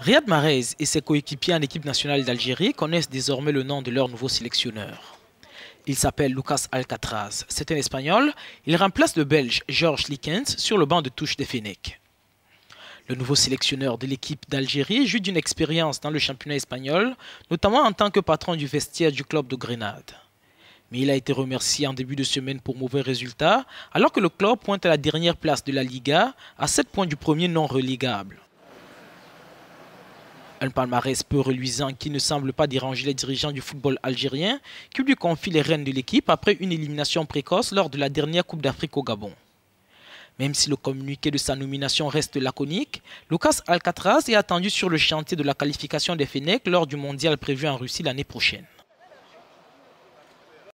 Riyad Mahrez et ses coéquipiers en équipe nationale d'Algérie connaissent désormais le nom de leur nouveau sélectionneur. Il s'appelle Lucas Alcatraz. C'est un Espagnol. Il remplace le Belge Georges Likens sur le banc de touche des Fenech. Le nouveau sélectionneur de l'équipe d'Algérie joue d'une expérience dans le championnat espagnol, notamment en tant que patron du vestiaire du club de Grenade. Mais il a été remercié en début de semaine pour mauvais résultats, alors que le club pointe à la dernière place de la Liga, à 7 points du premier non relégable un palmarès peu reluisant qui ne semble pas déranger les dirigeants du football algérien, qui lui confie les rênes de l'équipe après une élimination précoce lors de la dernière Coupe d'Afrique au Gabon. Même si le communiqué de sa nomination reste laconique, Lucas Alcatraz est attendu sur le chantier de la qualification des Fenech lors du mondial prévu en Russie l'année prochaine.